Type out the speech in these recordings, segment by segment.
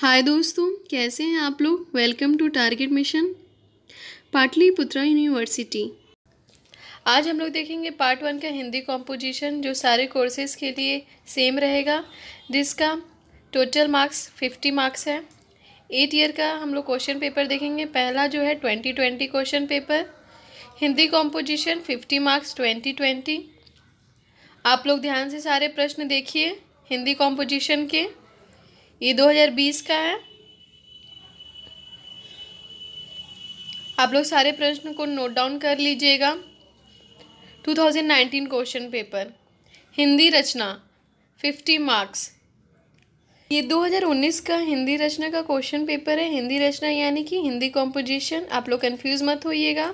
हाय दोस्तों कैसे हैं आप लोग welcome to target mission Pataliputra university आज हम लोग देखेंगे पार्ट वन का हिंदी कॉम्पोजिशन जो सारे कोर्सेज के लिए सेम रहेगा जिसका टोटल मार्क्स फिफ्टी मार्क्स है एट ईयर का हम लोग क्वेश्चन पेपर देखेंगे पहला जो है twenty twenty question paper Hindi composition fifty marks twenty twenty आप लोग ध्यान से सारे प्रश्न देखिए हिंदी कॉम्पोजिशन के ये 2020 का है आप लोग सारे प्रश्न को नोट डाउन कर लीजिएगा 2019 क्वेश्चन पेपर हिंदी रचना 50 मार्क्स ये 2019 का हिंदी रचना का क्वेश्चन पेपर है हिंदी रचना यानी कि हिंदी कॉम्पोजिशन आप लोग कंफ्यूज मत होइएगा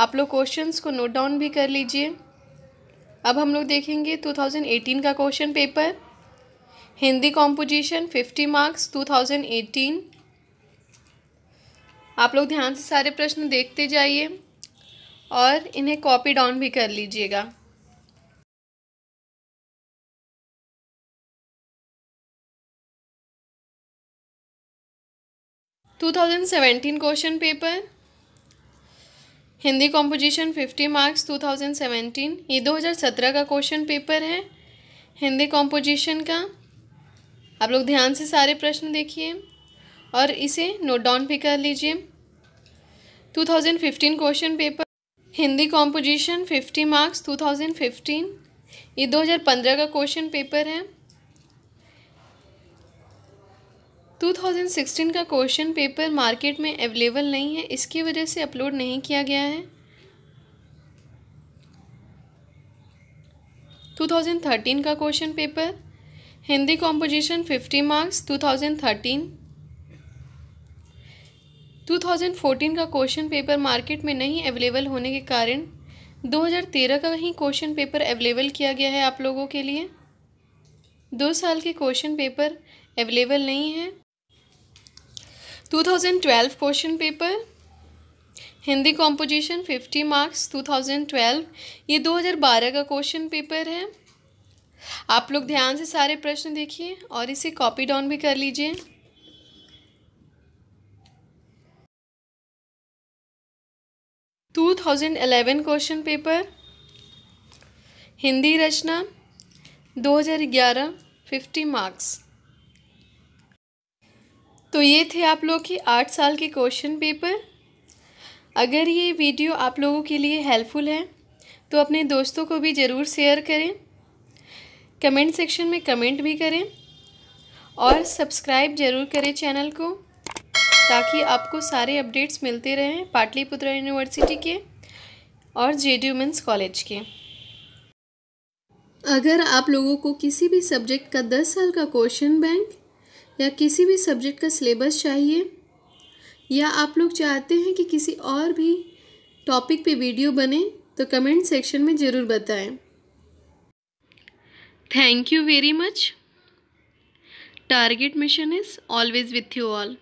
आप लोग क्वेश्चंस को नोट डाउन भी कर लीजिए अब हम लोग देखेंगे 2018 का question paper Hindi composition fifty marks two thousand eighteen आप लोग ध्यान से सारे प्रश्न देखते जाइए और इन्हें कॉपी डाउन भी कर लीजिएगा two thousand seventeen question paper Hindi composition fifty marks two thousand seventeen ये दो हज़ार सत्रह का क्वेश्चन पेपर है हिंदी कॉम्पोजिशन का आप लोग ध्यान से सारे प्रश्न देखिए और इसे नोट डाउन भी कर लीजिए 2015 question paper Hindi composition 50 marks 2015 ये 2015 का क्वेश्चन पेपर है 2016 का क्वेश्चन पेपर मार्केट में अवेलेबल नहीं है इसकी वजह से अपलोड नहीं किया गया है 2013 का question paper Hindi composition fifty marks two two thousand thirteen thousand fourteen का क्वेश्चन पेपर मार्केट में नहीं अवेलेबल होने के कारण दो हज़ार तेरह का ही क्वेश्चन पेपर अवेलेबल किया गया है आप लोगों के लिए दो साल के क्वेश्चन पेपर अवेलेबल नहीं है two thousand twelve question paper Hindi composition fifty marks two thousand twelve ये दो हज़ार बारह का क्वेश्चन पेपर है आप लोग ध्यान से सारे प्रश्न देखिए और इसे कॉपी डाउन भी कर लीजिए two thousand eleven question paper Hindi रचना दो हजार ग्यारह फिफ्टी मार्क्स तो ये थे आप लोग के आठ साल के क्वेश्चन पेपर अगर ये वीडियो आप लोगों के लिए हेल्पफुल है तो अपने दोस्तों को भी ज़रूर शेयर करें कमेंट सेक्शन में कमेंट भी करें और सब्सक्राइब जरूर करें चैनल को ताकि आपको सारे अपडेट्स मिलते रहें पाटलिपुत्र यूनिवर्सिटी के और जे डी यूमेंस कॉलेज के अगर आप लोगों को किसी भी सब्जेक्ट का दस साल का क्वेश्चन बैंक या किसी भी सब्जेक्ट का सिलेबस चाहिए या आप लोग चाहते हैं कि किसी और भी टॉपिक पे वीडियो बने तो कमेंट सेक्शन में ज़रूर बताएं Thank you very much. Target mission is always with you all.